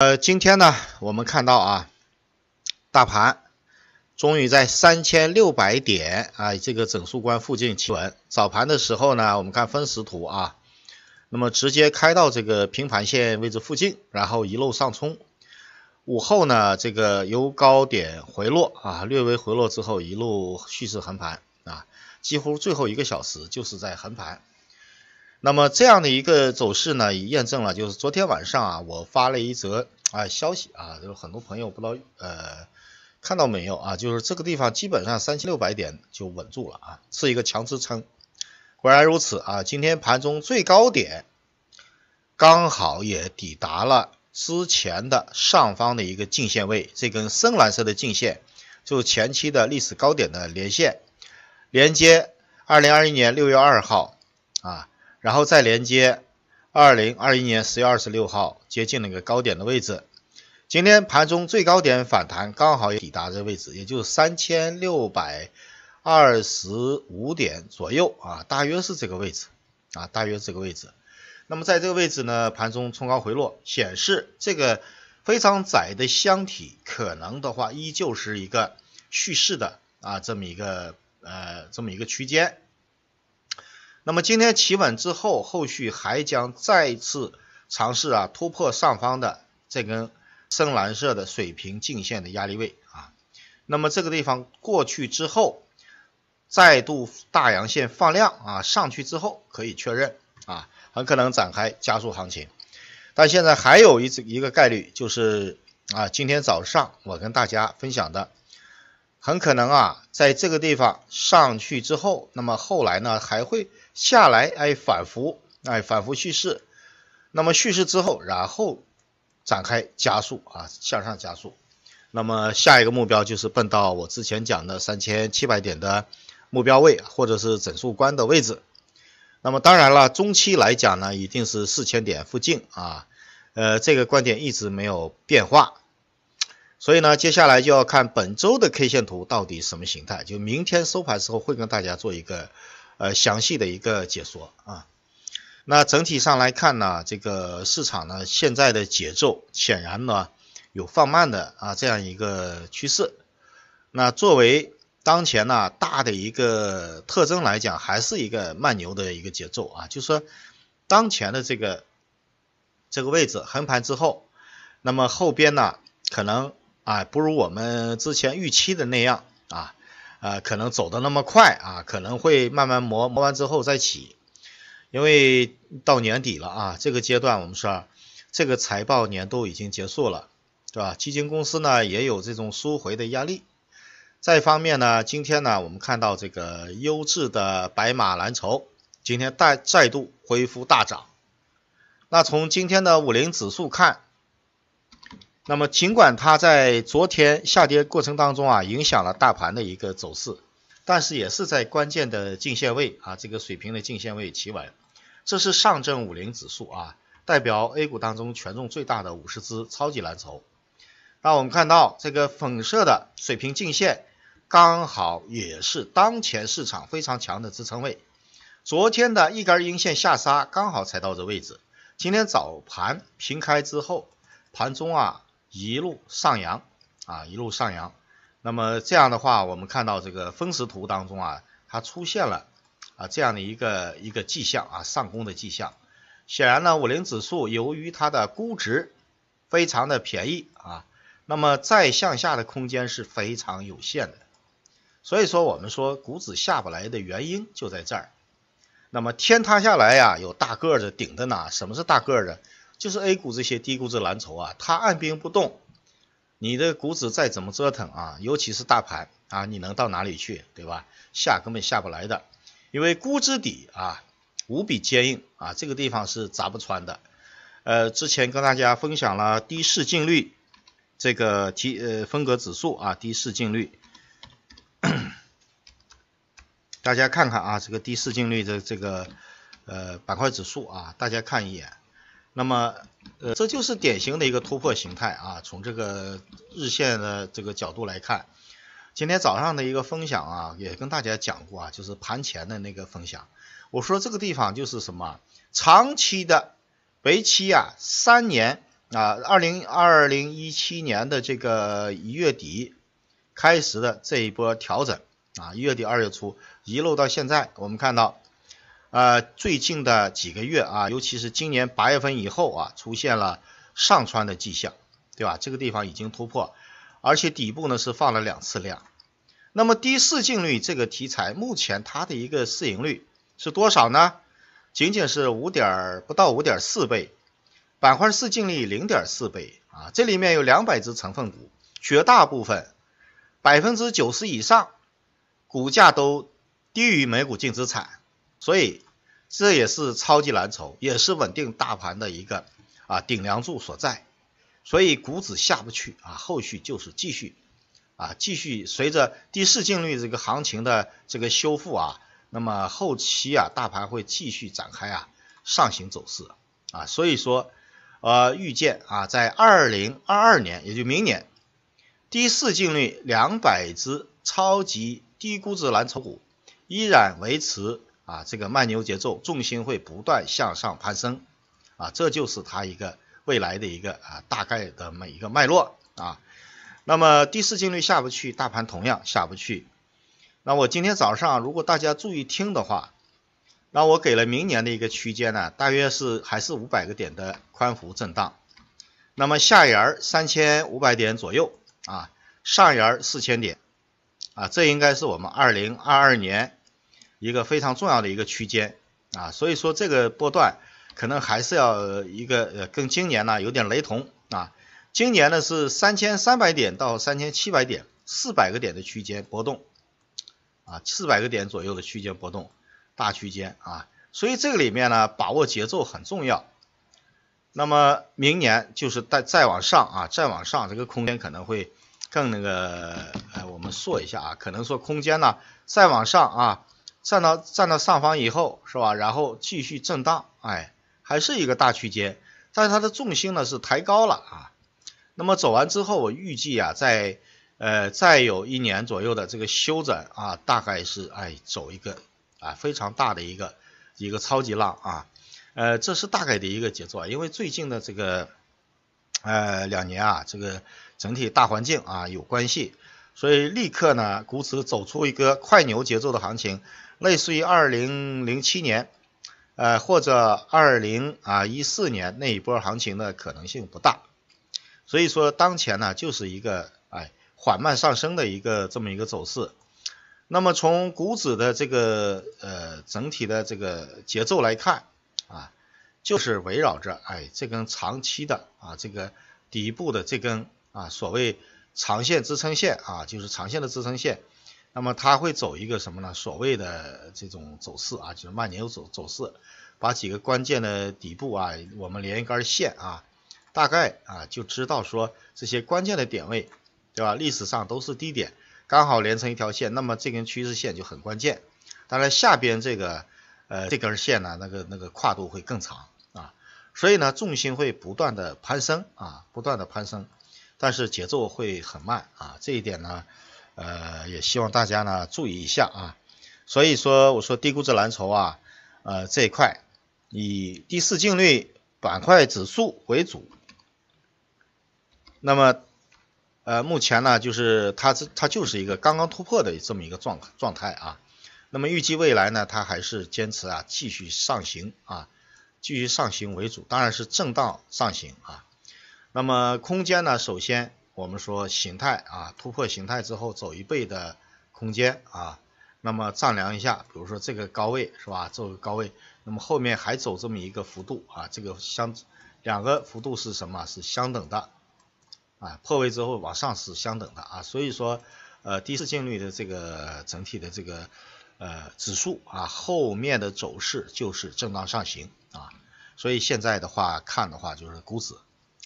呃，今天呢，我们看到啊，大盘终于在三千六百点啊这个整数关附近企稳。早盘的时候呢，我们看分时图啊，那么直接开到这个平盘线位置附近，然后一路上冲。午后呢，这个由高点回落啊，略微回落之后一路蓄势横盘啊，几乎最后一个小时就是在横盘。那么这样的一个走势呢，也验证了，就是昨天晚上啊，我发了一则啊消息啊，就是很多朋友不知道呃看到没有啊，就是这个地方基本上三千六百点就稳住了啊，是一个强支撑。果然如此啊，今天盘中最高点刚好也抵达了之前的上方的一个颈线位，这根深蓝色的颈线就是前期的历史高点的连线，连接二零二一年六月二号。然后再连接二零二一年十月二十六号接近那个高点的位置，今天盘中最高点反弹刚好也抵达这位置，也就三千六百二十五点左右啊，大约是这个位置啊，大约这个位置。那么在这个位置呢，盘中冲高回落，显示这个非常窄的箱体，可能的话依旧是一个蓄势的啊这么一个呃这么一个区间。那么今天企稳之后，后续还将再次尝试啊突破上方的这根深蓝色的水平颈线的压力位啊。那么这个地方过去之后，再度大阳线放量啊上去之后，可以确认啊很可能展开加速行情。但现在还有一一个概率就是啊今天早上我跟大家分享的，很可能啊在这个地方上去之后，那么后来呢还会。下来，哎，反复，哎，反复蓄势，那么蓄势之后，然后展开加速啊，向上加速。那么下一个目标就是奔到我之前讲的三千七百点的目标位，或者是整数关的位置。那么当然了，中期来讲呢，一定是四千点附近啊，呃，这个观点一直没有变化。所以呢，接下来就要看本周的 K 线图到底什么形态，就明天收盘时候会跟大家做一个。呃，详细的一个解说啊。那整体上来看呢，这个市场呢现在的节奏显然呢有放慢的啊这样一个趋势。那作为当前呢大的一个特征来讲，还是一个慢牛的一个节奏啊，就是说当前的这个这个位置横盘之后，那么后边呢可能啊不如我们之前预期的那样啊。啊，可能走的那么快啊，可能会慢慢磨磨完之后再起，因为到年底了啊，这个阶段我们说这个财报年度已经结束了，是吧？基金公司呢也有这种赎回的压力。再一方面呢，今天呢我们看到这个优质的白马蓝筹今天再再度恢复大涨。那从今天的五零指数看。那么尽管它在昨天下跌过程当中啊，影响了大盘的一个走势，但是也是在关键的颈线位啊，这个水平的颈线位企稳。这是上证五零指数啊，代表 A 股当中权重最大的五十只超级蓝筹。那我们看到这个粉色的水平颈线，刚好也是当前市场非常强的支撑位。昨天的一根阴线下杀，刚好才到这位置。今天早盘平开之后，盘中啊。一路上扬啊，一路上扬，那么这样的话，我们看到这个分时图当中啊，它出现了啊这样的一个一个迹象啊，上攻的迹象。显然呢，五零指数由于它的估值非常的便宜啊，那么再向下的空间是非常有限的。所以说，我们说股指下不来的原因就在这儿。那么天塌下来呀，有大个子顶着呢。什么是大个子？就是 A 股这些低估值蓝筹啊，它按兵不动，你的股指再怎么折腾啊，尤其是大盘啊，你能到哪里去，对吧？下根本下不来的，因为估值底啊无比坚硬啊，这个地方是砸不穿的。呃，之前跟大家分享了低市净率这个提呃风格指数啊，低市净率，大家看看啊，这个低市净率的这个呃板块指数啊，大家看一眼。那么，呃，这就是典型的一个突破形态啊。从这个日线的这个角度来看，今天早上的一个分享啊，也跟大家讲过啊，就是盘前的那个分享。我说这个地方就是什么，长期的北期啊，三年啊，二零二零一七年的这个一月底开始的这一波调整啊，一月底二月初一路到现在，我们看到。呃，最近的几个月啊，尤其是今年八月份以后啊，出现了上穿的迹象，对吧？这个地方已经突破，而且底部呢是放了两次量。那么低市净率这个题材，目前它的一个市盈率是多少呢？仅仅是五点不到五点四倍，板块市净率零点四倍啊。这里面有两百只成分股，绝大部分百分之九十以上股价都低于每股净资产。所以，这也是超级蓝筹，也是稳定大盘的一个啊顶梁柱所在。所以，股指下不去啊，后续就是继续啊，继续随着第四定率这个行情的这个修复啊，那么后期啊，大盘会继续展开啊上行走势啊。所以说，呃，预见啊，在二零二二年，也就明年，第四净率两百只超级低估值蓝筹股依然维持。啊，这个慢牛节奏重心会不断向上攀升，啊，这就是它一个未来的一个啊大概的每一个脉络啊。那么第四季度下不去，大盘同样下不去。那我今天早上如果大家注意听的话，那我给了明年的一个区间呢，大约是还是五百个点的宽幅震荡。那么下沿三千五百点左右啊，上沿四千点啊，这应该是我们二零二二年。一个非常重要的一个区间啊，所以说这个波段可能还是要一个呃跟今年呢有点雷同啊，今年呢是三千三百点到三千七百点四百个点的区间波动啊，四百个点左右的区间波动大区间啊，所以这个里面呢把握节奏很重要。那么明年就是再再往上啊，再往上这个空间可能会更那个呃我们说一下啊，可能说空间呢再往上啊。站到站到上方以后，是吧？然后继续震荡，哎，还是一个大区间，但是它的重心呢是抬高了啊。那么走完之后，我预计啊，在呃再有一年左右的这个休整啊，大概是哎走一个啊非常大的一个一个超级浪啊。呃，这是大概的一个节奏，因为最近的这个呃两年啊，这个整体大环境啊有关系，所以立刻呢，股指走出一个快牛节奏的行情。类似于二零零七年，呃或者二零啊一四年那一波行情的可能性不大，所以说当前呢就是一个哎缓慢上升的一个这么一个走势，那么从股指的这个呃整体的这个节奏来看啊，就是围绕着哎这根长期的啊这个底部的这根啊所谓长线支撑线啊就是长线的支撑线。那么它会走一个什么呢？所谓的这种走势啊，就是慢牛走走势，把几个关键的底部啊，我们连一根线啊，大概啊就知道说这些关键的点位，对吧？历史上都是低点，刚好连成一条线，那么这根趋势线就很关键。当然下边这个呃这根线呢，那个那个跨度会更长啊，所以呢重心会不断的攀升啊，不断的攀升，但是节奏会很慢啊，这一点呢。呃，也希望大家呢注意一下啊。所以说，我说低估值蓝筹啊，呃这一块以第四境率板块指数为主。那么，呃目前呢，就是它是它就是一个刚刚突破的这么一个状状态啊。那么预计未来呢，它还是坚持啊继续上行啊，继续上行为主，当然是震荡上行啊。那么空间呢，首先。我们说形态啊，突破形态之后走一倍的空间啊，那么丈量一下，比如说这个高位是吧，作为高位，那么后面还走这么一个幅度啊，这个相两个幅度是什么？是相等的啊，破位之后往上是相等的啊，所以说呃，第四定律的这个整体的这个呃指数啊，后面的走势就是震荡上行啊，所以现在的话看的话就是股指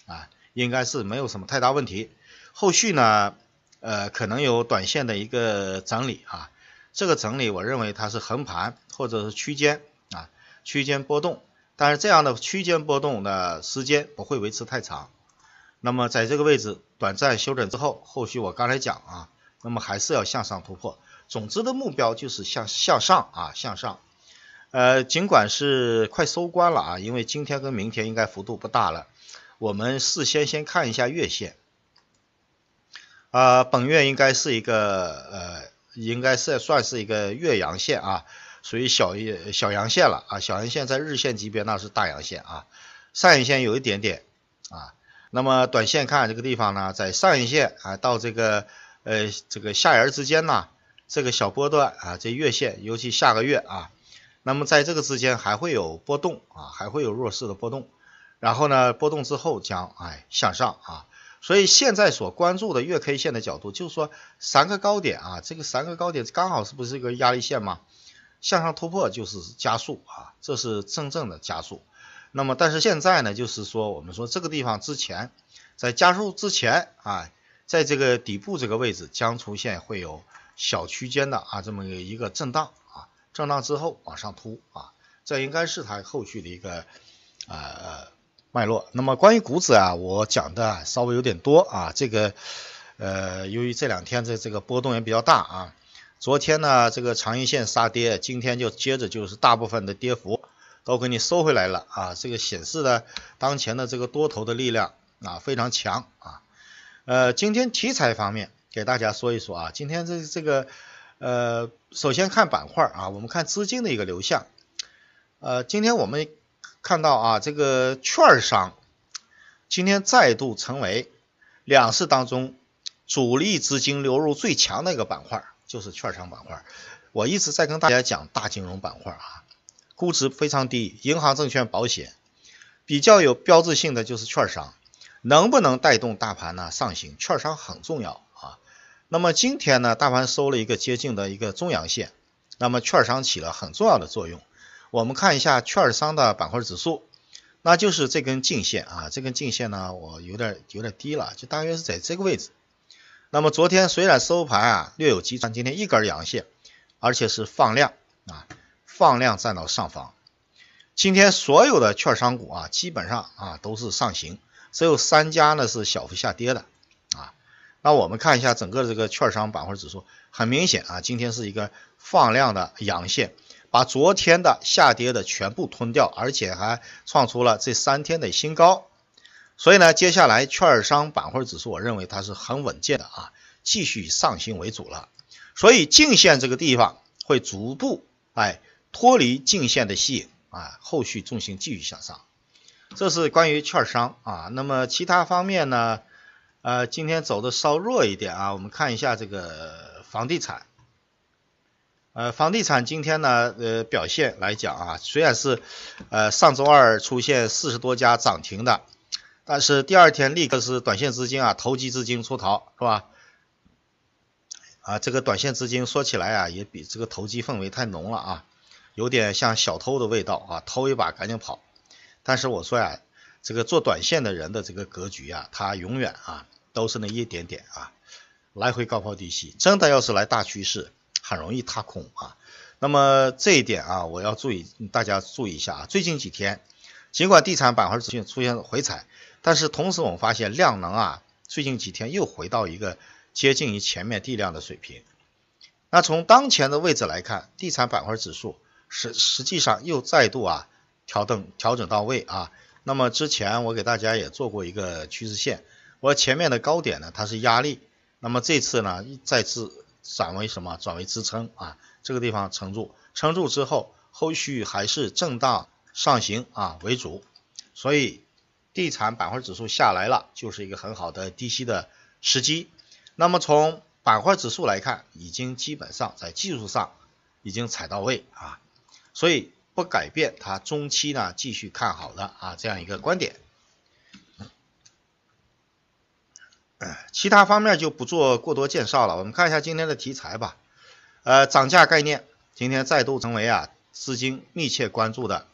啊，应该是没有什么太大问题。后续呢，呃，可能有短线的一个整理啊，这个整理我认为它是横盘或者是区间啊，区间波动，但是这样的区间波动的时间不会维持太长。那么在这个位置短暂休整之后，后续我刚才讲啊，那么还是要向上突破。总之的目标就是向向上啊，向上。呃，尽管是快收官了啊，因为今天跟明天应该幅度不大了，我们事先先看一下月线。啊，本月应该是一个呃，应该是算是一个月阳线啊，属于小一小阳线了啊，小阳线在日线级别那是大阳线啊，上影线有一点点啊，那么短线看这个地方呢，在上影线啊到这个呃这个下沿之间呢，这个小波段啊这月线，尤其下个月啊，那么在这个之间还会有波动啊，还会有弱势的波动，然后呢，波动之后将哎向上啊。所以现在所关注的月 K 线的角度，就是说三个高点啊，这个三个高点刚好是不是一个压力线嘛？向上突破就是加速啊，这是真正的加速。那么，但是现在呢，就是说我们说这个地方之前，在加速之前啊，在这个底部这个位置将出现会有小区间的啊这么一个震荡啊，震荡之后往上突啊，这应该是它后续的一个啊脉络。那么关于股指啊，我讲的稍微有点多啊。这个，呃，由于这两天的这个波动也比较大啊。昨天呢，这个长阴线杀跌，今天就接着就是大部分的跌幅都给你收回来了啊。这个显示的当前的这个多头的力量啊非常强啊。呃，今天题材方面给大家说一说啊。今天这这个，呃，首先看板块啊，我们看资金的一个流向。呃，今天我们。看到啊，这个券商今天再度成为两市当中主力资金流入最强的一个板块，就是券商板块。我一直在跟大家讲大金融板块啊，估值非常低，银行、证券、保险比较有标志性的就是券商，能不能带动大盘呢？上行券商很重要啊。那么今天呢，大盘收了一个接近的一个中阳线，那么券商起了很重要的作用。我们看一下券商的板块指数，那就是这根颈线啊，这根颈线呢，我有点有点低了，就大约是在这个位置。那么昨天虽然收盘啊略有低开，今天一根阳线，而且是放量啊，放量站到上方。今天所有的券商股啊，基本上啊都是上行，只有三家呢是小幅下跌的啊。那我们看一下整个这个券商板块指数，很明显啊，今天是一个放量的阳线。把昨天的下跌的全部吞掉，而且还创出了这三天的新高，所以呢，接下来券商板块指数，我认为它是很稳健的啊，继续上行为主了。所以近线这个地方会逐步哎脱离近线的吸引啊，后续重心继续向上。这是关于券商啊，那么其他方面呢，呃，今天走的稍弱一点啊，我们看一下这个房地产。呃，房地产今天呢，呃，表现来讲啊，虽然是，呃，上周二出现四十多家涨停的，但是第二天立刻是短线资金啊、投机资金出逃，是吧？啊，这个短线资金说起来啊，也比这个投机氛围太浓了啊，有点像小偷的味道啊，偷一把赶紧跑。但是我说呀，这个做短线的人的这个格局啊，他永远啊都是那一点点啊，来回高抛低吸。真的要是来大趋势。很容易踏空啊，那么这一点啊，我要注意，大家注意一下啊。最近几天，尽管地产板块出现回踩，但是同时我们发现量能啊，最近几天又回到一个接近于前面地量的水平。那从当前的位置来看，地产板块指数实实际上又再度啊调整调整到位啊。那么之前我给大家也做过一个趋势线，我前面的高点呢它是压力，那么这次呢再次。转为什么？转为支撑啊！这个地方撑住，撑住之后，后续还是震荡上行啊为主。所以，地产板块指数下来了，就是一个很好的低吸的时机。那么，从板块指数来看，已经基本上在技术上已经踩到位啊，所以不改变它中期呢继续看好的啊这样一个观点。其他方面就不做过多介绍了。我们看一下今天的题材吧。呃，涨价概念今天再度成为啊资金密切关注的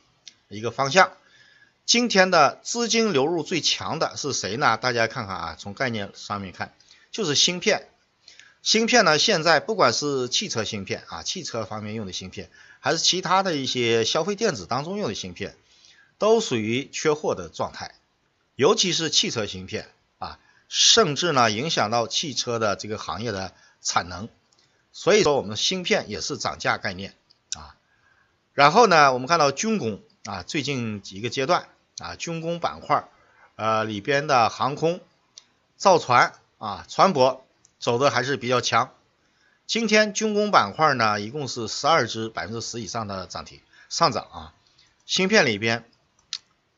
一个方向。今天的资金流入最强的是谁呢？大家看看啊，从概念上面看，就是芯片。芯片呢，现在不管是汽车芯片啊，汽车方面用的芯片，还是其他的一些消费电子当中用的芯片，都属于缺货的状态，尤其是汽车芯片。甚至呢，影响到汽车的这个行业的产能，所以说我们芯片也是涨价概念啊。然后呢，我们看到军工啊，最近几个阶段啊，军工板块呃里边的航空、造船啊、船舶走的还是比较强。今天军工板块呢，一共是十二只百分之十以上的涨停上涨啊。芯片里边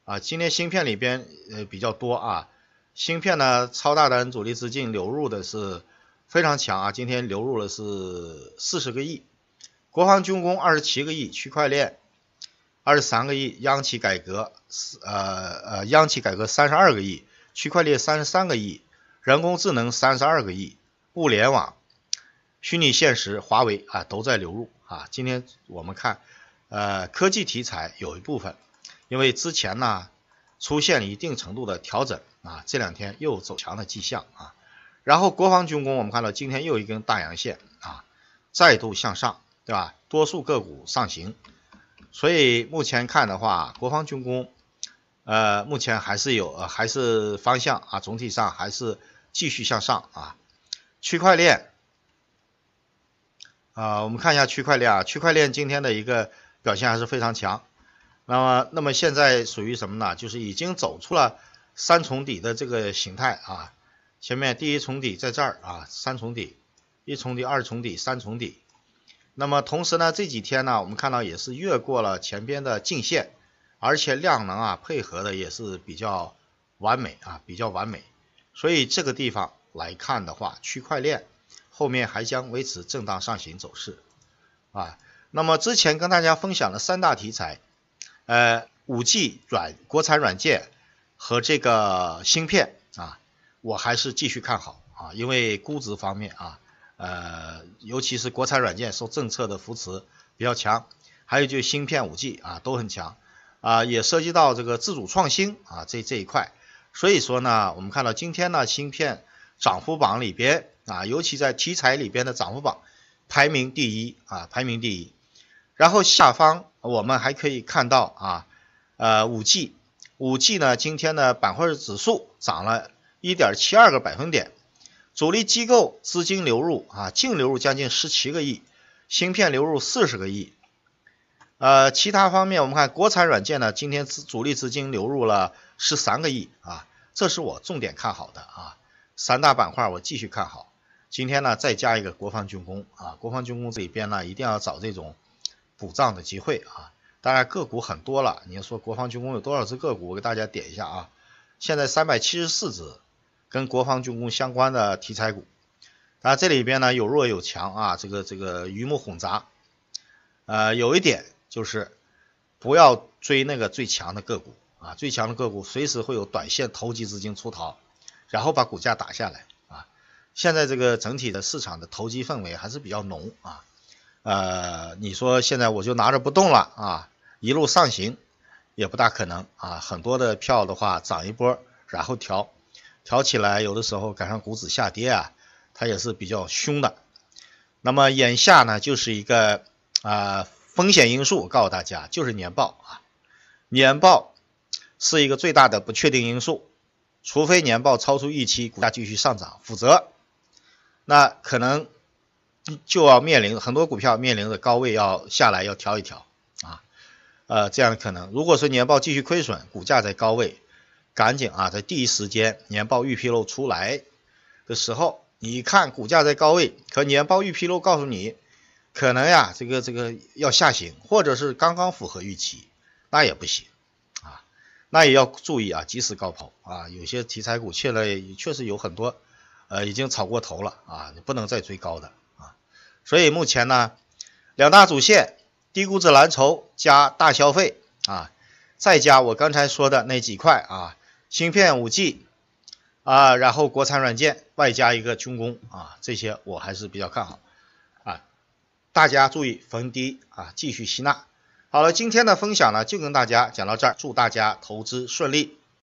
啊，今天芯片里边呃比较多啊。芯片呢？超大单主力资金流入的是非常强啊！今天流入了是四十个亿，国防军工二十七个亿，区块链二十三个亿，央企改革呃呃，央企改革三十二个亿，区块链三十三个亿，人工智能三十二个亿，物联网、虚拟现实、华为啊都在流入啊！今天我们看呃科技题材有一部分，因为之前呢出现了一定程度的调整。啊，这两天又走强的迹象啊，然后国防军工，我们看到今天又一根大阳线啊，再度向上，对吧？多数个股上行，所以目前看的话，国防军工，呃，目前还是有，呃、还是方向啊，总体上还是继续向上啊。区块链，啊，我们看一下区块链啊，区块链今天的一个表现还是非常强，那么，那么现在属于什么呢？就是已经走出了。三重底的这个形态啊，前面第一重底在这儿啊，三重底，一重底、二重底、三重底。那么同时呢，这几天呢，我们看到也是越过了前边的颈线，而且量能啊配合的也是比较完美啊，比较完美。所以这个地方来看的话，区块链后面还将维持震荡上行走势啊。那么之前跟大家分享了三大题材，呃，五 G 软国产软件。和这个芯片啊，我还是继续看好啊，因为估值方面啊，呃，尤其是国产软件受政策的扶持比较强，还有就是芯片、五 G 啊都很强，啊，也涉及到这个自主创新啊这这一块，所以说呢，我们看到今天呢芯片涨幅榜里边啊，尤其在题材里边的涨幅榜排名第一啊排名第一，然后下方我们还可以看到啊，呃五 G。五 G 呢？今天呢，板块指数涨了一点七二个百分点，主力机构资金流入啊，净流入将近十七个亿，芯片流入四十个亿。呃，其他方面我们看国产软件呢，今天资主力资金流入了十三个亿啊，这是我重点看好的啊，三大板块我继续看好。今天呢，再加一个国防军工啊，国防军工这一边呢，一定要找这种补涨的机会啊。当然，个股很多了。你要说国防军工有多少只个股，我给大家点一下啊。现在三百七十四只跟国防军工相关的题材股，当然这里边呢有弱有强啊。这个这个鱼目混杂。呃，有一点就是不要追那个最强的个股啊，最强的个股随时会有短线投机资金出逃，然后把股价打下来啊。现在这个整体的市场的投机氛围还是比较浓啊。呃，你说现在我就拿着不动了啊？一路上行也不大可能啊，很多的票的话涨一波，然后调，调起来有的时候赶上股指下跌啊，它也是比较凶的。那么眼下呢，就是一个啊风险因素，告诉大家就是年报啊，年报是一个最大的不确定因素，除非年报超出预期，股价继续上涨，否则那可能就要面临很多股票面临着高位要下来要调一调。呃，这样的可能，如果说年报继续亏损，股价在高位，赶紧啊，在第一时间年报预披露出来的时候，你看股价在高位，可年报预披露告诉你，可能呀，这个这个要下行，或者是刚刚符合预期，那也不行啊，那也要注意啊，及时高抛啊。有些题材股，现在确实有很多呃已经炒过头了啊，不能再追高的啊。所以目前呢，两大主线。低估值蓝筹加大消费啊，再加我刚才说的那几块啊，芯片、五 G 啊，然后国产软件，外加一个军工啊，这些我还是比较看好啊。大家注意逢低啊，继续吸纳。好了，今天的分享呢就跟大家讲到这儿，祝大家投资顺利。